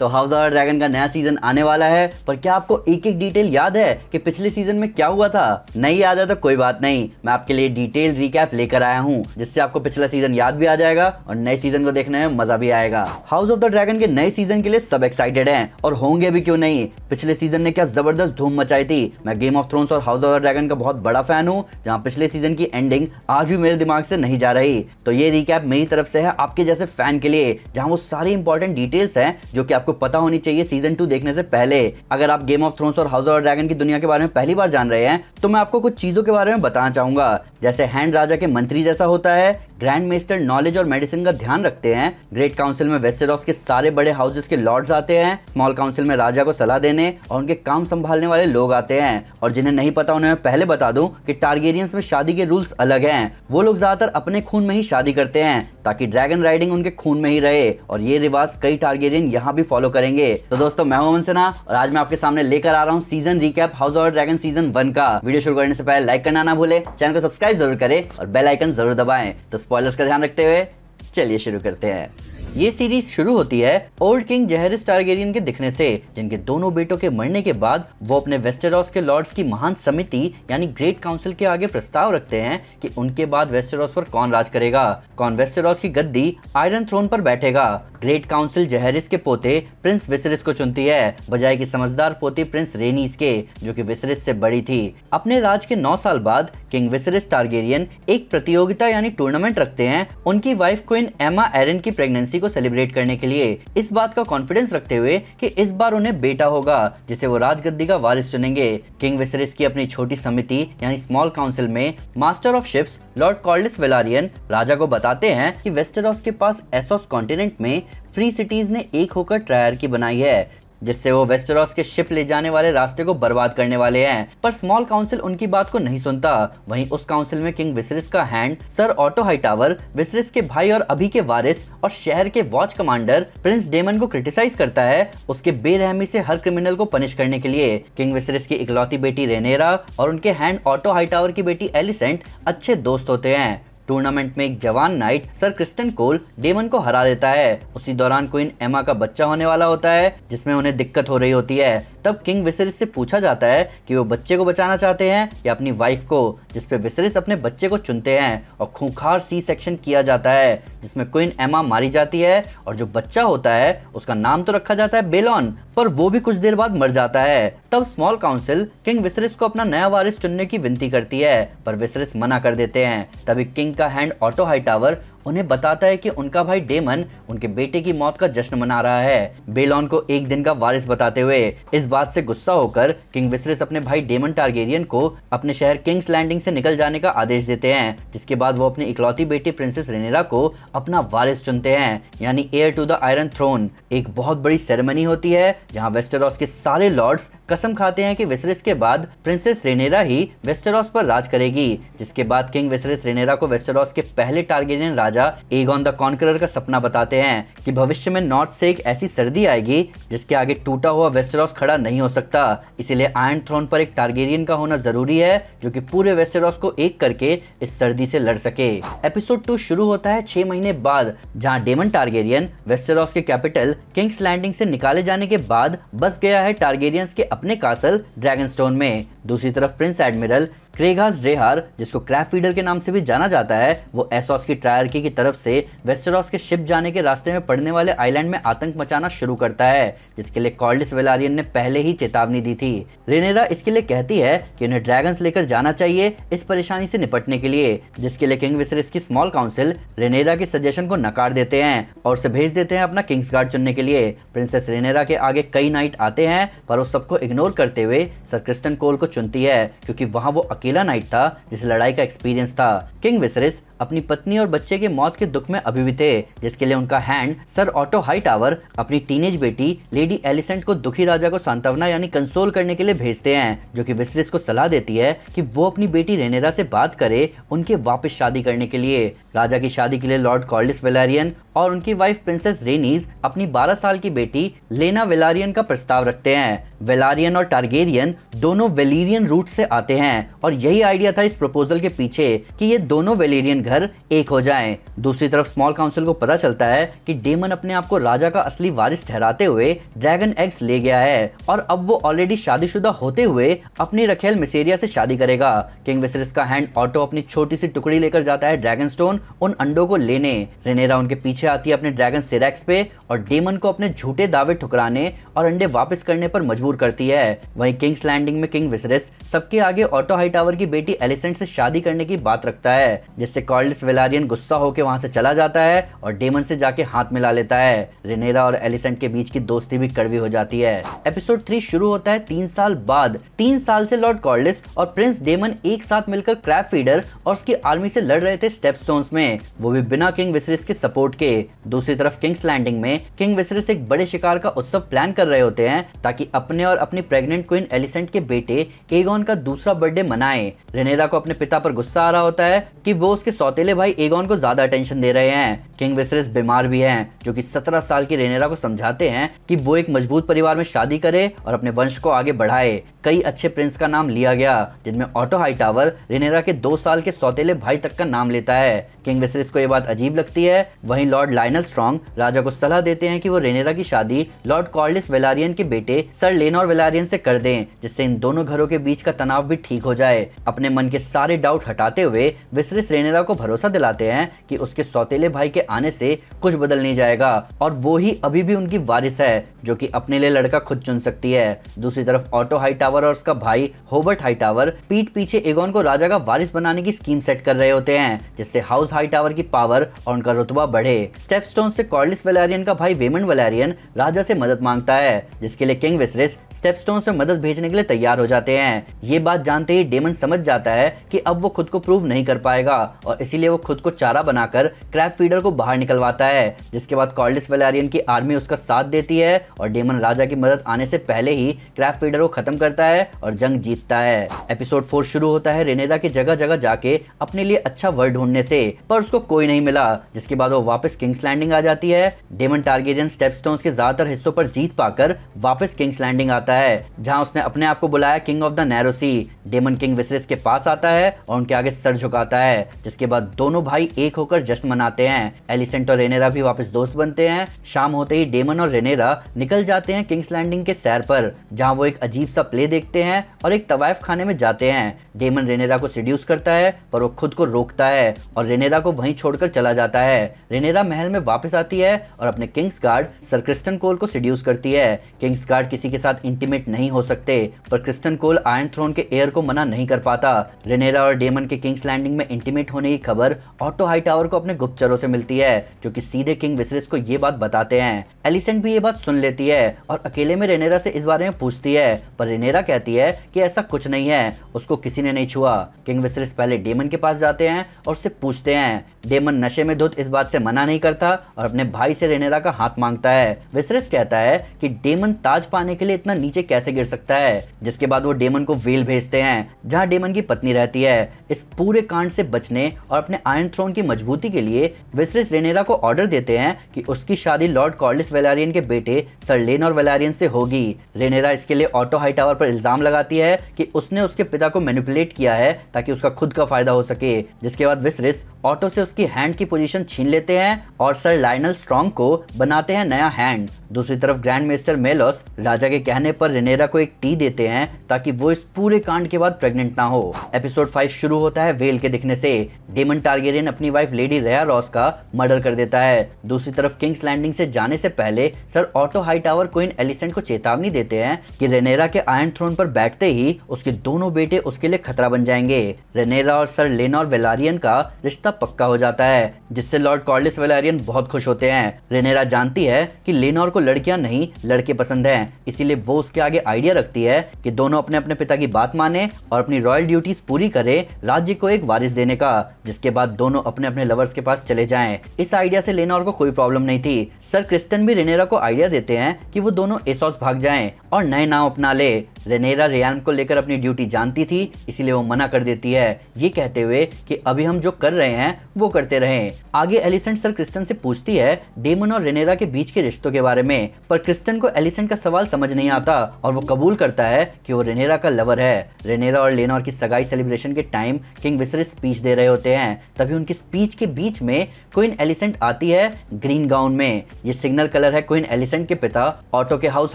तो house of dragon का नया सीजन आने वाला है पर क्या आपको एक एक डिटेल याद है कि पिछले सीजन में क्या हुआ था नहीं याद है तो कोई बात नहीं मैं आपके लिए डिटेल रिकैप लेकर आया हूँ जिससे आपको पिछला सीजन याद भी आ जाएगा और नए सीजन को देखने में मजा भी आएगा हाउस ऑफ द ड्रैगन के नए सीजन के लिए सब एक्साइटेड है और होंगे भी क्यों नहीं पिछले सीजन ने क्या जबरदस्त धूम मचाई थी मैं गेम ऑफ थ्रोन्स और हाउस ऑफ द ड्रैगन का बहुत बड़ा फैन हूँ जहाँ पिछले सीजन की एंडिंग आज भी मेरे दिमाग से नहीं जा रही तो ये रिकैप मेरी तरफ से है आपके जैसे फैन के लिए जहाँ वो सारी इंपॉर्टेंट डिटेल्स हैं जो कि आप आपको पता होनी चाहिए सीजन टू देखने से पहले अगर आप गेम ऑफ थ्रोन्स और हाउस ऑफ ड्रैगन की दुनिया के बारे में पहली बार जान रहे हैं तो मैं आपको कुछ चीजों के बारे में बताना चाहूंगा जैसे हैंड राजा के मंत्री जैसा होता है ग्रैंड मेस्टर नॉलेज और मेडिसिन का ध्यान रखते हैं ग्रेट काउंसिल में वेस्टेरॉस के सारे बड़े हाउसेस के लॉर्ड्स आते हैं स्मॉल काउंसिल में राजा को सलाह देने और उनके काम संभालने वाले लोग आते हैं और जिन्हें नहीं पता उन्हें पहले बता दूं कि टारगेरियंस में शादी के रूल्स अलग हैं वो लोग ज्यादातर अपने खून में ही शादी करते हैं ताकि ड्रैगन राइडिंग उनके खून में ही रहे और ये रिवाज कई टारगेरियन यहाँ भी फॉलो करेंगे तो दोस्तों मैं हूं सिन्हा और आज मैं आपके सामने लेकर आ रहा हूँ season recap house of dragon season one का वीडियो शुरू करने से पहले लाइक करना ना भूले चैनल को सब्सक्राइब जरूर करें और बेल आइकन जरूर दबाएं तो स्पॉयलर्स का ध्यान रखते हुए चलिए शुरू करते हैं ये सीरीज शुरू होती है ओल्ड किंग जहरिस टारगेरियन के दिखने से जिनके दोनों बेटों के मरने के बाद वो अपने वेस्टेरॉस के लॉर्ड्स की महान समिति यानी ग्रेट काउंसिल के आगे प्रस्ताव रखते हैं कि उनके बाद वेस्टेरॉस पर कौन राज करेगा कौन वेस्टेरॉस की गद्दी आयरन थ्रोन पर बैठेगा ग्रेट काउंसिल जहरिस के पोते प्रिंस विसरिस को चुनती है बजाय की समझदार पोती प्रिंस रेनीस के जो कि विसरिस से बड़ी थी अपने राज के नौ साल बाद किंग विसरिस टारगेरियन एक प्रतियोगिता यानी टूर्नामेंट रखते हैं उनकी वाइफ क्वीन एमा एरन की प्रेगनेंसी को सेलिब्रेट करने के लिए इस बात का कॉन्फिडेंस रखते हुए कि इस बार उन्हें बेटा होगा जिसे वो राजगद्दी का वारिस चुनेंगे किंग विसरिस की अपनी छोटी समिति यानी स्मॉल काउंसिल में master of ships lord Corlys Velaryon राजा को बताते हैं कि वेस्टरॉस के पास एसोस कॉन्टिनेंट में फ्री सिटीज ने एक होकर ट्रायर की बनाई है जिससे वो वेस्टरॉस के शिप ले जाने वाले रास्ते को बर्बाद करने वाले हैं पर स्मॉल काउंसिल उनकी बात को नहीं सुनता वहीं उस काउंसिल में किंग विसरिस का hand sir Otto Hightower Viserys के भाई और अभी के वारिस और शहर के वॉच कमांडर प्रिंस डेमन को क्रिटिसाइज करता है उसके बेरहमी से हर क्रिमिनल को पनिश करने के लिए किंग विसरिस की इकलौती बेटी रेनेरा और उनके हैंड ऑटो हाईटावर की बेटी एलिसेंट अच्छे दोस्त होते हैं टूर्नामेंट में एक जवान knight sir Criston Cole Daemon को हरा देता है उसी दौरान क्वीन एमा का बच्चा होने वाला होता है जिसमें उन्हें दिक्कत हो रही होती है तब किंग विसरिस से पूछा जाता है कि वो बच्चे को बचाना चाहते हैं या अपनी वाइफ को जिसपे विसरिस अपने बच्चे को चुनते हैं और खूंखार सी सेक्शन किया जाता है जिसमें क्वीन एमा मारी जाती है और जो बच्चा होता है उसका नाम तो रखा जाता है बेलॉन पर वो भी कुछ देर बाद मर जाता है तब स्मॉल काउंसिल किंग विसरिस को अपना नया वारिस चुनने की विनती करती है पर विसरिस मना कर देते हैं तभी किंग का हैंड ऑटो हाई टावर उन्हें बताता है कि उनका भाई डेमन उनके बेटे की मौत का जश्न मना रहा है बेलॉन को एक दिन का वारिस बताते हुए इस बात से गुस्सा होकर किंग विसरिस अपने भाई डेमन टारगेरियन को अपने शहर किंग्स लैंडिंग से निकल जाने का आदेश देते हैं जिसके बाद वो अपनी इकलौती बेटी प्रिंसेस रेनेरा को अपना वारिस चुनते हैं यानी heir to the Iron Throne एक बहुत बड़ी सेरेमनी होती है जहाँ वेस्टरॉस के सारे लॉर्ड्स कसम खाते हैं कि विसरिस के बाद प्रिंसेस रेनेरा ही वेस्टरॉस पर राज करेगी जिसके बाद किंग विसरिस रेनेरा को वेस्टरॉस के पहले टारगेरियन राज राजा एगोन द कॉन्करर का सपना बताते हैं कि भविष्य में नॉर्थ से एक ऐसी सर्दी आएगी जिसके आगे टूटा हुआ वेस्टरॉस खड़ा नहीं हो सकता इसीलिए आयन थ्रोन पर एक टारगेरियन का होना जरूरी है जो कि पूरे वेस्टरॉस को एक करके इस सर्दी से लड़ सके एपिसोड टू शुरू होता है छह महीने बाद जहाँ डेमन टारगेरियन वेस्टरॉस के कैपिटल किंग्स लैंडिंग से निकाले जाने के बाद बस गया है टारगेरियंस के अपने कासल ड्रैगन में दूसरी तरफ प्रिंस एडमिरल क्रेगास ड्रेहार जिसको क्रैफ फीडर के नाम से भी जाना जाता है वो एसोस की ट्रायरकी की तरफ से वेस्टरॉस के शिप जाने के रास्ते में पड़ने वाले आइलैंड में आतंक मचाना शुरू करता है जिसके लिए कॉल्डिस वेलारियन ने पहले ही चेतावनी दी थी रेनेरा इसके लिए कहती है कि उन्हें ड्रैगन्स लेकर जाना चाहिए इस परेशानी से निपटने के लिए जिसके लिए किंग विसरिस की स्मॉल काउंसिल रेनेरा के सजेशन को नकार देते हैं और उसे भेज देते हैं अपना किंग्स गार्ड चुनने के लिए प्रिंसेस रेनेरा के आगे कई नाइट आते हैं पर वो सबको इग्नोर करते हुए सर क्रिस्टन कोल को चुनती है क्योंकि वहाँ वो अकेला नाइट था जिसे लड़ाई का एक्सपीरियंस था किंग विसरिस अपनी पत्नी और बच्चे के मौत के दुख में अभी भी थे जिसके लिए उनका hand sir Otto Hightower अपनी टीनेज बेटी लेडी एलिसेंट को दुखी राजा को सांत्वना यानी कंसोल करने के लिए भेजते हैं जो कि विसरिस को सलाह देती है कि वो अपनी बेटी रेनेरा से बात करे उनके वापस शादी करने के लिए राजा की शादी के लिए लॉर्ड कॉर्लिस वेलारियन और उनकी वाइफ प्रिंसेस रेनीज अपनी बारह साल की बेटी लेना वेलारियन का प्रस्ताव रखते हैं वेलारियन और टारगेरियन दोनों वेलेरियन रूट से आते हैं और यही आइडिया था इस प्रपोजल के पीछे कि ये दोनों वेलेरियन घर एक हो जाएं। दूसरी तरफ स्मॉल काउंसिल को पता चलता है कि डेमन अपने आप को राजा का असली वारिस ठहराते हुए ड्रैगन एग्स ले गया है और अब वो ऑलरेडी शादीशुदा होते हुए अपनी रखेल मिसेरिया से शादी करेगा किंग विसरिस का हैंड ऑटो अपनी छोटी सी टुकड़ी लेकर जाता है ड्रैगन स्टोन उन अंडों को लेने रेनेरा उनके पीछे आती है अपने ड्रैगन सिरेक्स पे और डेमन को अपने झूठे दावे ठुकराने और अंडे वापस करने पर मजबूर दूर करती है वहीं किंग्स लैंडिंग में किंग विसरिस सबके आगे ऑटो टावर की बेटी एलिसेंट से शादी करने की बात रखता है जिससे कॉर्लिस वेलारियन गुस्सा होकर वहां से चला जाता है और डेमन से जाके हाथ मिला लेता है रेनेरा और एलिसेंट के बीच की दोस्ती भी कड़वी हो जाती है एपिसोड थ्री शुरू होता है तीन साल बाद तीन साल से लॉर्ड कॉर्लिस और प्रिंस डेमन एक साथ मिलकर क्रैप फीडर और उसकी आर्मी से लड़ रहे थे स्टेप में वो भी बिना किंग विसरिस के सपोर्ट के दूसरी तरफ किंग्स लैंडिंग में किंग विसरिस एक बड़े शिकार का उत्सव प्लान कर रहे होते हैं ताकि अपने ने और अपनी प्रेग्नेंट क्वीन एलिसेंट के बेटे एगोन का दूसरा बर्थडे मनाए रेनेरा को अपने पिता पर गुस्सा आ रहा होता है कि वो उसके सौतेले भाई एगोन को ज्यादा अटेंशन दे रहे हैं किंग विसरेस बीमार भी हैं जो कि 17 साल की रेनेरा को समझाते हैं कि वो एक मजबूत परिवार में शादी करे और अपने वंश को आगे बढ़ाए कई अच्छे प्रिंस का नाम लिया गया जिनमें ऑटो हाई टावर रिनेरा के दो साल के सौतेले भाई तक का नाम लेता है किंग विसरिस को यह बात अजीब लगती है वहीं लॉर्ड लाइनल स्ट्रॉन्ग राजा को सलाह देते हैं कि वो रेनेरा की शादी लॉर्ड कॉर्लिस वेलारियन के बेटे सर लेनोर वेलारियन से कर दें जिससे इन दोनों घरों के बीच का तनाव भी ठीक हो जाए अपने मन के सारे डाउट हटाते हुए विसरिस रेनेरा को भरोसा दिलाते हैं कि उसके सौतेले भाई के आने से कुछ बदल नहीं जाएगा और वो ही अभी भी उनकी वारिस है जो की अपने लिए लड़का खुद चुन सकती है दूसरी तरफ ऑटो हाई टावर हाईटावर और उसका भाई होबर्ट हाईटावर पीठ पीछे एगोन को राजा का वारिस बनाने की स्कीम सेट कर रहे होते हैं जिससे हाउस हाईटावर की पावर और उनका रुतबा बढ़े स्टेप स्टोन ऐसी कॉर्लिस वेलैरियन का भाई वेमन वेलैरियन राजा से मदद मांगता है जिसके लिए किंग विसरिस स्टेपस्टोन में मदद भेजने के लिए तैयार हो जाते हैं ये बात जानते ही डेमन समझ जाता है कि अब वो खुद को प्रूव नहीं कर पाएगा और इसीलिए वो खुद को चारा बनाकर क्रैप फीडर को बाहर निकलवाता है जिसके बाद कॉर्डिस वेलारियन की आर्मी उसका साथ देती है और डेमन राजा की मदद आने से पहले ही क्रैप फीडर को खत्म करता है और जंग जीतता है एपिसोड फोर शुरू होता है रेनेरा की जगह जगह जाके अपने लिए अच्छा वर्ड ढूंढने से पर उसको कोई नहीं मिला जिसके बाद वो वापस किंग्स लैंडिंग आ जाती है डेमन टारगेरियन स्टेप के ज्यादातर हिस्सों पर जीत पाकर वापस किंग्स लैंडिंग आता है जाता है जहां उसने अपने आप को बुलाया king of the Narrow Sea Daemon king विशेष के पास आता है और उनके आगे सर झुकाता है जिसके बाद दोनों भाई एक होकर जश्न मनाते हैं एलिसेंट और रेनेरा भी वापस दोस्त बनते हैं शाम होते ही डेमन और रेनेरा निकल जाते हैं किंग्स लैंडिंग के सैर पर जहाँ वो एक अजीब सा प्ले देखते हैं और एक तवायफ खाने में जाते हैं डेमन रेनेरा को सिड्यूस करता है पर वो खुद को रोकता है और रेनेरा को वहीं छोड़कर चला जाता है रेनेरा महल में वापस आती है और अपने Kingsguard sir Criston Cole को सिड्यूस करती है किंग्स गार्ड किसी के साथ इंटीमेट नहीं हो सकते पर क्रिस्टन कोल आयन थ्रोन के एयर को मना नहीं कर पाता रेनेरा और डेमन के किंग्स लैंडिंग में इंटीमेट होने की खबर ऑटो हाई टावर को अपने गुप्तचरों से मिलती है जो कि सीधे किंग विसरिस को ये बात बताते हैं एलिसेंट भी ये बात सुन लेती है और अकेले में रेनेरा से इस बारे में पूछती है पर रेनेरा कहती है कि ऐसा कुछ नहीं है उसको किसी ने नहीं छुआ किंग विसरिस पहले डेमन के पास जाते हैं और उससे पूछते हैं डेमन नशे में धुत इस बात से मना नहीं करता और अपने भाई से रेनेरा का हाथ मांगता है विसरिस कहता है कि डेमन ताज पाने के लिए इतना नीचे कैसे गिर सकता है जिसके बाद वो डेमन को वेल भेजते हैं जहाँ डेमन की पत्नी रहती है इस पूरे कांड से बचने और अपने आयरन थ्रोन की मजबूती के लिए विसरिस रेनेरा को ऑर्डर देते हैं कि उसकी शादी लॉर्ड कॉर्लिस वेलारियन के बेटे सर लेन और वेलारियन से होगी रेनेरा इसके लिए ऑटो हाई टावर पर इल्जाम लगाती है कि उसने उसके पिता को मैनिपुलेट किया है ताकि उसका खुद का फायदा हो सके जिसके बाद विसरिस ऑटो से उसकी हैंड की पोजीशन छीन लेते हैं और सर लाइनल स्ट्रॉन्ग को बनाते हैं नया हैंड दूसरी तरफ ग्रैंड मेस्टर मेलोस राजा के कहने पर रेनेरा को एक टी देते हैं ताकि वो इस पूरे कांड के बाद प्रेग्नेंट ना हो एपिसोड फाइव शुरू होता है वेल के दिखने से डेमन टारगेरियन अपनी वाइफ लेडी रया रॉस का मर्डर कर देता है दूसरी तरफ किंग्स लैंडिंग से जाने से पहले sir Otto Hightower queen Alicent को चेतावनी देते हैं कि रेनेरा के आयरन थ्रोन पर बैठते ही उसके दोनों बेटे उसके लिए खतरा बन जाएंगे रेनेरा और सर लेना और वेलारियन का रिश्ता पक्का हो जाता है जिससे लॉर्ड कॉर्डिस वेलारियन बहुत खुश होते हैं रेनेरा जानती है की लेनोर को लड़कियां नहीं लड़के पसंद हैं इसीलिए वो उसके आगे आइडिया रखती है कि दोनों अपने अपने पिता की बात माने और अपनी रॉयल ड्यूटीज पूरी करें राज्य को एक वारिस देने का जिसके बाद दोनों अपने अपने लवर्स के पास चले जाए इस आइडिया से लेना और को कोई प्रॉब्लम नहीं थी सर क्रिस्टन भी रेनेरा को आइडिया देते हैं कि वो दोनों एसॉस भाग जाएं और नए नाम अपना ले रेनेरा रेयान को लेकर अपनी ड्यूटी जानती थी इसीलिए वो मना कर देती है ये कहते हुए कि अभी हम जो कर रहे हैं वो करते रहे आगे एलिसेंट सर क्रिस्टन से पूछती है डेमन और रेनेरा के बीच के रिश्तों के बारे में पर क्रिस्टन को एलिसेंट का सवाल समझ नहीं आता और वो कबूल करता है कि वो रेनेरा का लवर है रेनेरा और लेनोर की सगाई सेलिब्रेशन के टाइम किंग विसरिस स्पीच दे रहे होते हैं तभी उनकी स्पीच के बीच में क्वीन एलिसेंट आती है ग्रीन गाउन में ये सिग्नल कलर है क्वीन एलिसेंट के पिता ऑटो के हाउस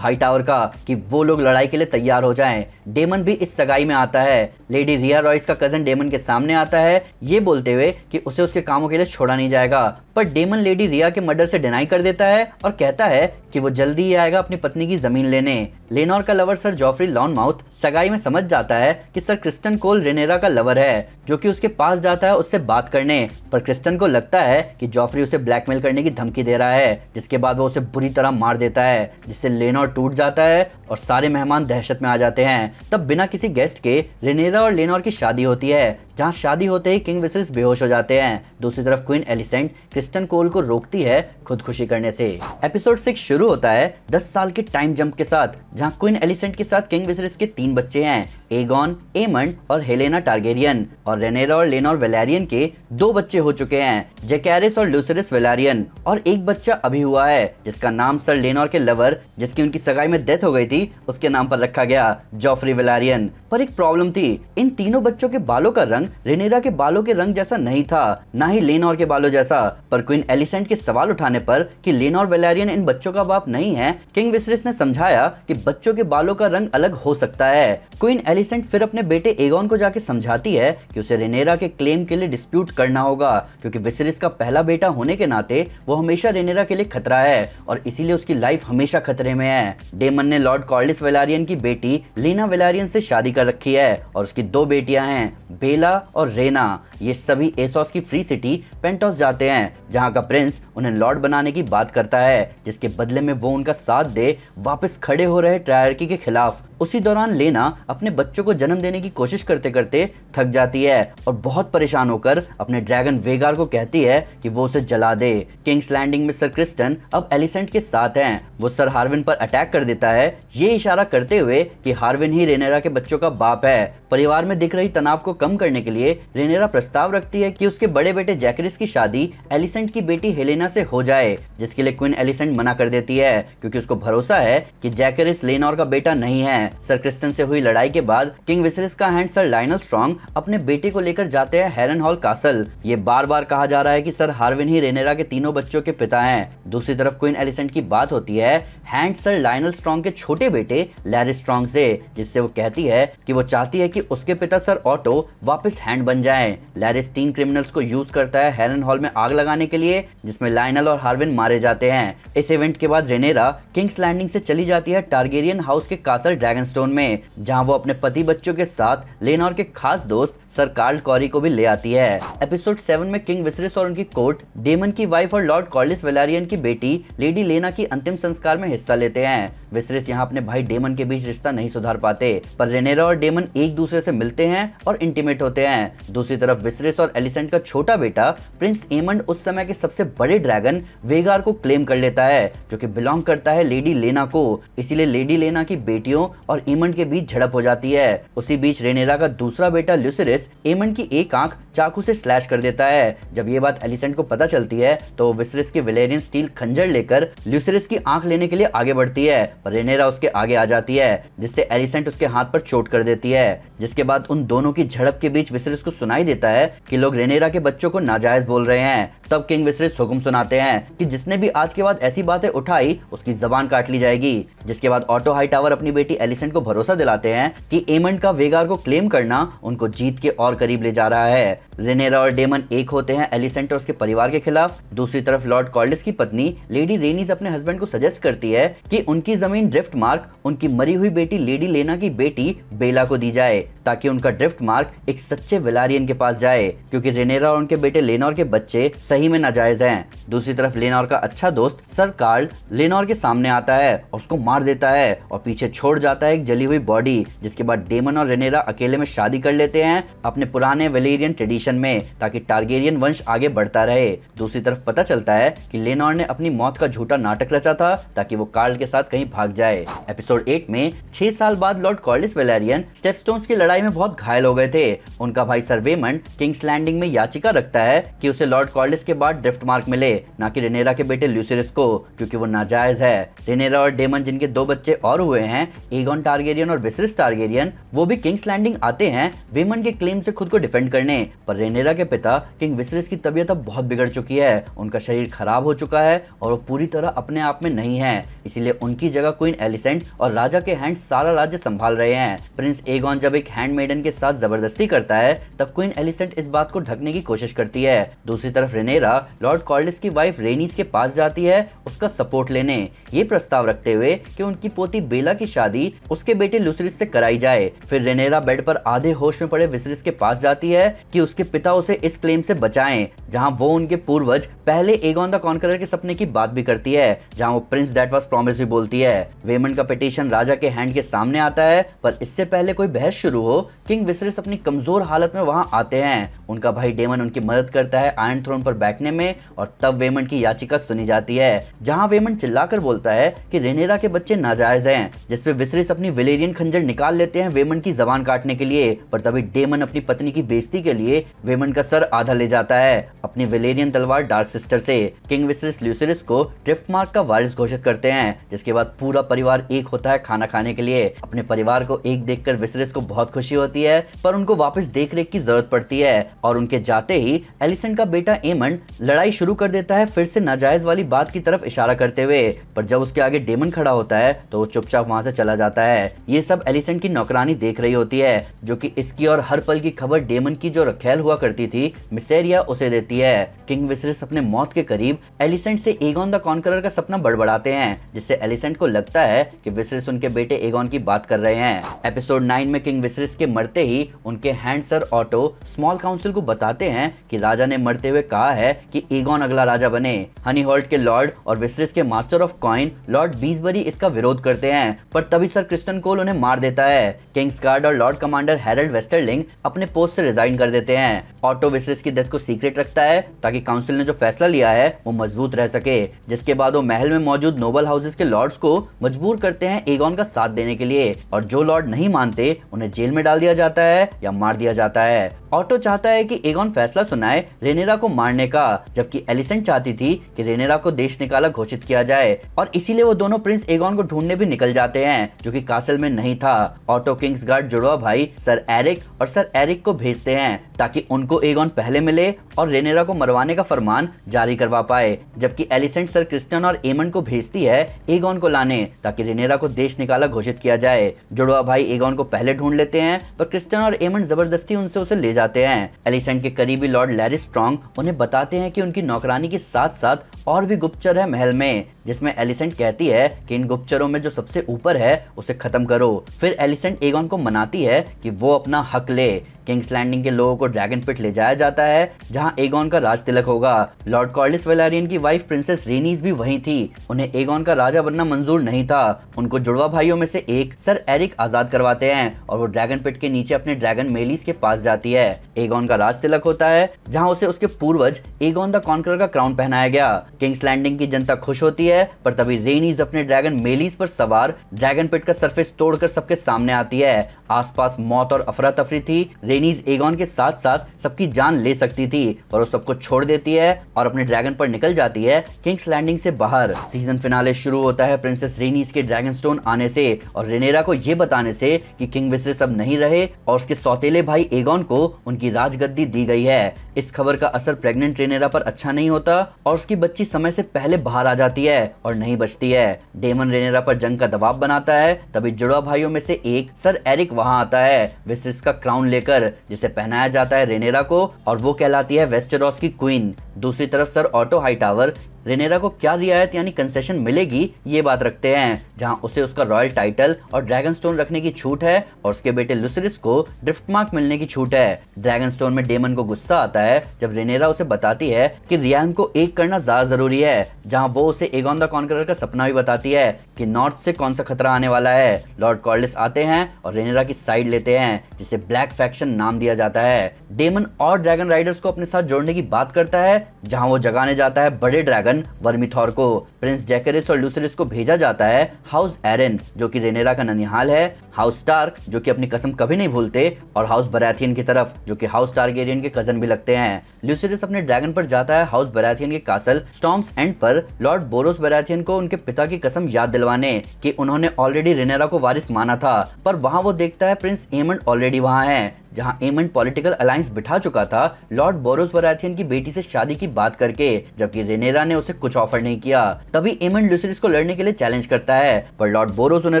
हाई टावर का कि वो लोग लड़ाई के लिए तैयार तैयार हो जाएं। डेमन भी इस सगाई में आता है लेडी रिया रॉयस का कजन डेमन के सामने आता है ये बोलते हुए कि उसे उसके कामों के लिए छोड़ा नहीं जाएगा पर डेमन लेडी रिया के मर्डर से डिनाई कर देता है और कहता है कि वो जल्दी ही आएगा अपनी पत्नी की जमीन लेने लेनोर का lover sir Joffrey Lonmouth सगाई में समझ जाता है कि सर क्रिस्टन कोल रेनेरा का लवर है जो कि उसके पास जाता है उससे बात करने पर क्रिस्टन को लगता है कि जॉफरी उसे ब्लैकमेल करने की धमकी दे रहा है जिसके बाद वो उसे बुरी तरह मार देता है जिससे लेनोर टूट जाता है और सारे मेहमान दहशत में आ जाते हैं तब बिना किसी गेस्ट के रेनेरा और लेनोर की शादी होती है जहाँ शादी होते ही किंग विसरिस बेहोश हो जाते हैं दूसरी तरफ क्वीन एलिसेंट क्रिस्टन कोल को रोकती है खुदकुशी करने से एपिसोड सिक्स शुरू शुरू होता है 10 साल के टाइम जंप के साथ जहां क्वीन एलिसेंट के साथ किंग विसरिस के तीन बच्चे हैं एगॉन एमन और हेलेना टारगेरियन और रेनेरा और लेनोर वेलारियन के दो बच्चे हो चुके हैं जेकेरिस और लूसरिस वेलारियन और एक बच्चा अभी हुआ है जिसका नाम सर लेनोर के लवर जिसकी उनकी सगाई में डेथ हो गई थी उसके नाम पर रखा गया जॉफरी वेलारियन पर एक प्रॉब्लम थी इन तीनों बच्चों के बालों का रंग रेनेरा के बालों के रंग जैसा नहीं था ना ही लेनोर के बालों जैसा पर क्वीन एलिसेंट के सवाल उठाने पर की लेनोर वेलारियन इन बच्चों का बाप नहीं है किंग विसरिस ने समझाया कि बच्चों के बालों का रंग अलग हो सकता है क्वीन एलिसेंट फिर अपने बेटे एगोन को जाके समझाती है कि उसे रेनेरा के क्लेम के लिए डिस्प्यूट करना होगा क्योंकि विसरिस का पहला बेटा होने के नाते वो हमेशा रेनेरा के लिए खतरा है और इसीलिए उसकी लाइफ हमेशा खतरे में है डेमन ने लॉर्ड कॉर्लिस वेलारियन की बेटी लीना वेलारियन से शादी कर रखी है और उसकी दो बेटियां हैं बेला और रेना ये सभी एसोस की फ्री सिटी पेंटोस जाते हैं जहाँ का प्रिंस उन्हें लॉर्ड बनाने की बात करता है जिसके बदले मुकाबले में वो उनका साथ दे वापस खड़े हो रहे ट्रायरकी के खिलाफ उसी दौरान लेना अपने बच्चों को जन्म देने की कोशिश करते करते थक जाती है और बहुत परेशान होकर अपने ड्रैगन वेगार को कहती है कि वो उसे जला दे किंग्स लैंडिंग में सर क्रिस्टन अब एलिसेंट के साथ हैं वो सर हार्विन पर अटैक कर देता है ये इशारा करते हुए कि हार्विन ही रेनेरा के बच्चों का बाप है परिवार में दिख रही तनाव को कम करने के लिए रेनेरा प्रस्ताव रखती है कि उसके बड़े बेटे जैकरिस की शादी एलिसेंट की बेटी हेलेना से हो जाए जिसके लिए क्विन एलिसेंट मना कर देती है क्योंकि उसको भरोसा है कि जैकरिस लेनोर का बेटा नहीं है सर क्रिस्टन से हुई लड़ाई के बाद किंग विसरिस का हैंड सर लाइनल स्ट्रॉन्ग अपने बेटे को लेकर जाते हैं हेरन हॉल कासल ये बार बार कहा जा रहा है कि सर हार्विन ही रेनेरा के तीनों बच्चों के पिता हैं दूसरी तरफ क्वीन एलिसेंट की बात होती है हैंड सर लाइनल स्ट्रॉन्ग के छोटे बेटे लैरी स्ट्रॉन्ग से जिससे वो कहती है कि वो चाहती है कि उसके पिता सर ऑटो वापस हैंड बन जाए लैरिस तीन क्रिमिनल्स को यूज करता है हेरन हॉल में आग लगाने के लिए जिसमें लाइनल और हार्विन मारे जाते हैं इस इवेंट के बाद रेनेरा किंग्स लैंडिंग से चली जाती है टारगेरियन हाउस के कासल ड्रैगन ब्रैगनस्टोन में जहां वो अपने पति बच्चों के साथ लेनोर के खास दोस्त सर कार्ल कॉरी को भी ले आती है एपिसोड सेवन में किंग विसरिस और उनकी कोर्ट डेमन की वाइफ और लॉर्ड कॉर्लिस वेलारियन की बेटी लेडी लेना की अंतिम संस्कार में हिस्सा लेते हैं विसरिस यहाँ अपने भाई डेमन के बीच रिश्ता नहीं सुधार पाते पर रेनेरा और डेमन एक दूसरे से मिलते हैं और इंटीमेट होते हैं दूसरी तरफ विसरिस और एलिसेंट का छोटा बेटा प्रिंस एमंड उस समय के सबसे बड़े ड्रैगन वेगार को क्लेम कर लेता है जो कि बिलोंग करता है लेडी लेना को इसीलिए लेडी लेना की बेटियों और एमंड के बीच झड़प हो जाती है उसी बीच रेनेरा का दूसरा बेटा ल्यूसरिस एमन की एक आंख चाकू से स्लैश कर देता है जब ये बात एलिसेंट को पता चलती है तो विसरिस की विलेरियन स्टील खंजर लेकर ल्यूसरिस की आंख लेने के लिए आगे बढ़ती है पर रेनेरा उसके आगे आ जाती है जिससे एलिसेंट उसके हाथ पर चोट कर देती है जिसके बाद उन दोनों की झड़प के बीच विसरिस को सुनाई देता है कि लोग रेनेरा के बच्चों को नाजायज बोल रहे हैं तब किंग विसरिस हुक्म सुनाते हैं कि जिसने भी आज के बाद ऐसी बातें उठाई उसकी जबान काट ली जाएगी जिसके बाद ऑटो हाई टावर अपनी बेटी एलिसेंट को भरोसा दिलाते हैं कि एमंड का वेगार को क्लेम करना उनको जीत के और करीब ले जा रहा है रेनेरा और डेमन एक होते हैं एलिसेंट और उसके परिवार के खिलाफ दूसरी तरफ लॉर्ड कॉर्डिस की पत्नी लेडी रेनीस अपने हस्बैंड को सजेस्ट करती है कि उनकी जमीन ड्रिफ्ट मार्क उनकी मरी हुई बेटी लेडी लेना की बेटी बेला को दी जाए ताकि उनका ड्रिफ्ट मार्क एक सच्चे विलारियन के पास जाए क्योंकि रेनेरा और उनके बेटे लेनोर के बच्चे सही में नाजायज हैं दूसरी तरफ लेनोर का अच्छा दोस्त सर कार्ल लेनोर के सामने आता है और उसको मार देता है और पीछे छोड़ जाता है एक जली हुई बॉडी जिसके बाद डेमन और रेनेरा अकेले में शादी कर लेते हैं अपने पुराने वेलेरियन ट्रेडिशन डायरेक्शन में ताकि टारगेरियन वंश आगे बढ़ता रहे दूसरी तरफ पता चलता है कि लेनॉर ने अपनी मौत का झूठा नाटक रचा था ताकि वो कार्ल के साथ कहीं भाग जाए एपिसोड एट में छह साल बाद लॉर्ड कॉर्लिस वेलेरियन स्टेपस्टोन्स की लड़ाई में बहुत घायल हो गए थे उनका भाई सर्वेमन किंग्स लैंडिंग में याचिका रखता है कि उसे लॉर्ड कॉर्लिस के बाद ड्रिफ्ट मार्क मिले न कि रेनेरा के बेटे ल्यूसिरिस को क्योंकि वो नाजायज है रेनेरा और डेमन जिनके दो बच्चे और हुए हैं एगोन टारगेरियन और विसरिस टारगेरियन वो भी किंग्स लैंडिंग आते हैं वेमन के क्लेम से खुद को डिफेंड करने पर रेनेरा के पिता किंग विसरिस की तबीयत अब बहुत बिगड़ चुकी है उनका शरीर खराब हो चुका है और वो पूरी तरह अपने आप में नहीं है इसीलिए उनकी जगह क्वीन एलिसेंट और राजा के हैंड सारा राज्य संभाल रहे हैं प्रिंस एगॉन जब एक हैंड के साथ जबरदस्ती करता है तब क्वीन एलिसेंट इस बात को ढकने की कोशिश करती है दूसरी तरफ रेनेरा लॉर्ड कॉर्डिस की वाइफ रेनीस के पास जाती है उसका सपोर्ट लेने ये प्रस्ताव रखते हुए कि उनकी पोती बेला की शादी उसके बेटे लुसरिस से कराई जाए फिर रेनेरा बेड पर आधे होश में पड़े विसरिस के पास जाती है कि उसके उसके पिता उसे इस क्लेम से बचाएं जहां वो उनके पूर्वज पहले एगॉन द कॉन्करर के सपने की बात भी करती है जहां वो प्रिंस दैट वाज प्रॉमिस भी बोलती है वेमन का पिटिशन राजा के हैंड के सामने आता है पर इससे पहले कोई बहस शुरू हो किंग विसरिस अपनी कमजोर हालत में वहां आते हैं उनका भाई डेमन उनकी मदद करता है आयरन थ्रोन पर बैठने में और तब वेमन की याचिका सुनी जाती है जहां वेमन चिल्लाकर बोलता है कि रेनेरा के बच्चे नाजायज हैं जिसपे विसरिस अपनी विलेरियन खंजर निकाल लेते हैं वेमन की जबान काटने के लिए पर तभी डेमन अपनी पत्नी की बेजती के लिए वेमन का सर आधा ले जाता है अपनी वेलेरियन तलवार डार्क सिस्टर से किंग विसरिस ल्यूसिरिस को ड्रिफ्ट मार्क का वारिस घोषित करते हैं जिसके बाद पूरा परिवार एक होता है खाना खाने के लिए अपने परिवार को एक देखकर विसरिस को बहुत खुशी होती है होती है पर उनको वापस देख रेख की जरूरत पड़ती है और उनके जाते ही एलिसन का बेटा एमन लड़ाई शुरू कर देता है फिर से नाजायज वाली बात की तरफ इशारा करते हुए पर जब उसके आगे डेमन खड़ा होता है तो वो चुपचाप वहाँ से चला जाता है ये सब एलिसन की नौकरानी देख रही होती है जो की इसकी और हर पल की खबर डेमन की जो रखेल हुआ करती थी मिसेरिया उसे देती है किंग विसरिस अपने मौत के करीब एलिसेंट से एगोन द कॉन्करर का सपना बड़बड़ाते हैं जिससे एलिसेंट को लगता है कि विसरिस उनके बेटे एगोन की बात कर रहे हैं एपिसोड नाइन में किंग विसरिस के मर्द मरते ही उनके hand sir Otto small council को बताते हैं कि राजा ने मरते हुए कहा है कि ईगॉन अगला राजा बने हनी होल्ट के लॉर्ड और विस्ट्रिस के master of coin lord Beesbury इसका विरोध करते हैं पर तभी सर क्रिस्टन कोल उन्हें मार देता है किंग्स गार्ड और लॉर्ड कमांडर हेरल्ड वेस्टरलिंग अपने पोस्ट से रिजाइन कर देते हैं ऑटो विस्ट्रिस की डेथ को सीक्रेट रखता है ताकि काउंसिल ने जो फैसला लिया है वो मजबूत रह सके जिसके बाद वो महल में मौजूद नोबल हाउसेस के लॉर्ड्स को मजबूर करते हैं एगॉन का साथ देने के लिए और जो लॉर्ड नहीं मानते उन्हें जेल में डाल दिया दिया जाता है या मार दिया जाता है ऑटो चाहता है कि एगोन फैसला सुनाए रेनेरा को मारने का जबकि एलिसेंट चाहती थी कि रेनेरा को देश निकाला घोषित किया जाए और इसीलिए वो दोनों प्रिंस एगोन को ढूंढने भी निकल जाते हैं जो कि कासल में नहीं था ऑटो किंग्स गार्ड जुड़वा भाई सर एरिक और सर एरिक को भेजते हैं ताकि उनको एगोन पहले मिले और रेनेरा को मरवाने का फरमान जारी करवा पाए जबकि एलिसेंट सर क्रिस्टन और एमन को भेजती है एगोन को लाने ताकि रेनेरा को देश निकाला घोषित किया जाए जुड़वा भाई एगोन को पहले ढूंढ लेते हैं पर क्रिस्टन और एमन जबरदस्ती उनसे उसे ले जाते हैं एलिसेंट के करीबी लॉर्ड लैरिस स्ट्रॉन्ग उन्हें बताते हैं कि उनकी नौकरानी के साथ साथ और भी गुप्तचर है महल में जिसमें एलिसेंट कहती है कि इन गुप्तचरों में जो सबसे ऊपर है उसे खत्म करो फिर एलिसेंट एगॉन को मनाती है कि वो अपना हक ले किंग्स लैंडिंग के लोगों को ड्रैगन पिट ले जाया जाता है जहाँ एगोन का राज तिलक होगा लॉर्ड कॉर्लिस वेलारियन की वाइफ प्रिंसेस रेनीज भी वही थी उन्हें एगोन का राजा बनना मंजूर नहीं था उनको जुड़वा भाइयों में से एक सर एरिक आजाद करवाते हैं और वो ड्रैगन पिट के नीचे अपने ड्रैगन मेलिस के पास जाती है एगोन का राज तिलक होता है जहाँ उसे उसके पूर्वज एगोन द कॉन्कर का क्राउन पहनाया गया किंग्स लैंडिंग की जनता खुश होती है पर तभी रेनीज अपने ड्रैगन मेलिस पर सवार ड्रैगन पिट का सरफेस तोड़कर सबके सामने आती है आसपास मौत और अफरा तफरी थी रेनीज एगोन के साथ साथ सबकी जान ले सकती थी पर वो सबको छोड़ देती है और अपने ड्रैगन पर निकल जाती है किंग्स लैंडिंग से बाहर सीजन फिनाले शुरू होता है प्रिंसेस रेनीज के ड्रैगन स्टोन आने से और रेनेरा को ये बताने से कि किंग विसरे सब नहीं रहे और उसके सौतेले भाई एगोन को उनकी राजगद्दी दी गई है इस खबर का असर प्रेग्नेंट रेनेरा पर अच्छा नहीं होता और उसकी बच्ची समय से पहले बाहर आ जाती है और नहीं बचती है डेमन रेनेरा पर जंग का दबाव बनाता है तभी जुड़वा भाइयों में से एक सर एरिक वहाँ आता है विसरिस का क्राउन लेकर जिसे पहनाया जाता है रेनेरा को और वो कहलाती है वेस्टरॉस की क्वीन दूसरी तरफ सर ऑटो हाईटावर रेनेरा को क्या रियायत यानी कंसेशन मिलेगी ये बात रखते हैं जहां उसे उसका रॉयल टाइटल और ड्रैगन स्टोन रखने की छूट है और उसके बेटे लुसरिस को ड्रिफ्ट मार्क मिलने की छूट है ड्रैगन स्टोन में डेमन को गुस्सा आता है जब रेनेरा उसे बताती है कि रियान को एक करना ज्यादा जरूरी है जहाँ वो उसे एगोन द कॉन्कर का सपना भी बताती है कि नॉर्थ से कौन सा खतरा आने वाला है लॉर्ड कॉर्लिस आते हैं और रेनेरा की साइड लेते हैं जिसे ब्लैक फैक्शन नाम दिया जाता है डेमन और ड्रैगन राइडर्स को अपने साथ जोड़ने की बात करता है जहाँ वो जगाने जाता है बड़े ड्रैगन ड्रैगन वर्मिथोर को प्रिंस जैकरिस और लूसरिस को भेजा जाता है हाउस एरन जो कि रेनेरा का ननिहाल है हाउस स्टार्क जो कि अपनी कसम कभी नहीं भूलते और हाउस बराथियन की तरफ जो कि हाउस टारगेरियन के कजन भी लगते हैं ल्यूसिडस अपने ड्रैगन पर जाता है हाउस बराथियन के कासल स्टॉम्स एंड पर लॉर्ड बोरोस बराथियन को उनके पिता की कसम याद दिलवाने की उन्होंने ऑलरेडी रेनेरा को वारिस माना था पर वहाँ वो देखता है प्रिंस एमंड ऑलरेडी वहाँ है जहाँ एमंड पॉलिटिकल अलायंस बिठा चुका था लॉर्ड बोरोस बराथियन की बेटी से शादी की बात करके जबकि रेनेरा ने उसे कुछ ऑफर नहीं किया तभी एमंड ल्यूसियस को लड़ने के लिए चैलेंज करता है पर लॉर्ड बोरोस उन्हें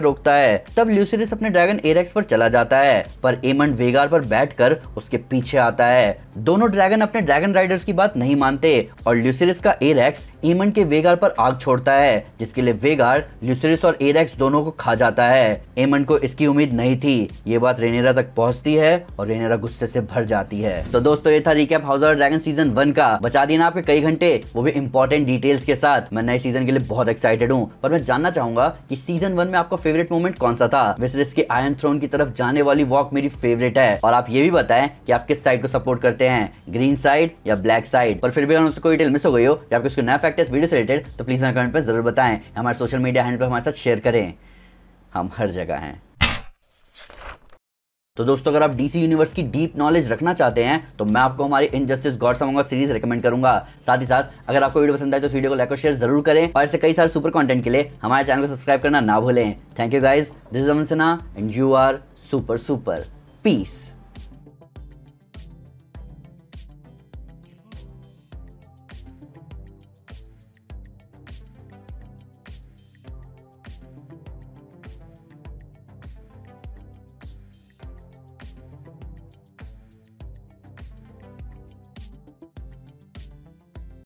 रोकता है तब ल्यूसियस अपने ड्रैगन एरेक्स पर चला जाता है पर एमंड वेगार पर बैठकर उसके पीछे आता है दोनों ड्रैगन अपने ड्रैगन राइडर्स की बात नहीं मानते और ल्यूसिरिस का एरेक्स ईमन के वेगार पर आग छोड़ता है जिसके लिए वेगार लुसरिस और एरेक्स दोनों को खा जाता है एमन को इसकी उम्मीद नहीं थी ये बात रेनेरा तक पहुंचती है और रेनेरा गुस्से से भर जाती है तो दोस्तों ये था recap house of dragon season one का बचा देना आपके कई घंटे वो भी इंपॉर्टेंट डिटेल्स के साथ मैं नए सीजन के लिए बहुत एक्साइटेड हूँ पर मैं जानना चाहूंगा की सीजन वन में आपका फेवरेट मोमेंट कौन सा था विसरिस के आयन थ्रोन की तरफ जाने वाली वॉक मेरी फेवरेट है और आप ये भी बताएं कि आप किस साइड को सपोर्ट करते हैं ग्रीन साइड या ब्लैक साइड पर फिर भी अगर उसको डिटेल मिस हो गई हो या आपको उसको नया फैक्ट इस वीडियो से रिलेटेड तो प्लीज़ हमें कमेंट पर जरूर बताएं हमारे सोशल मीडिया हैंडल पर हमारे साथ शेयर करें हम हर जगह हैं तो दोस्तों अगर आप डीसी यूनिवर्स की डीप नॉलेज रखना चाहते हैं तो मैं आपको हमारी injustice god among series recommend करूंगा साथ ही साथ अगर आपको वीडियो पसंद आए तो वीडियो को लाइक और शेयर जरूर करें और ऐसे कई सारे सुपर कंटेंट के लिए हमारे चैनल को सब्सक्राइब करना ना भूलें thank you guys this is Aman Sinha and you are super super piece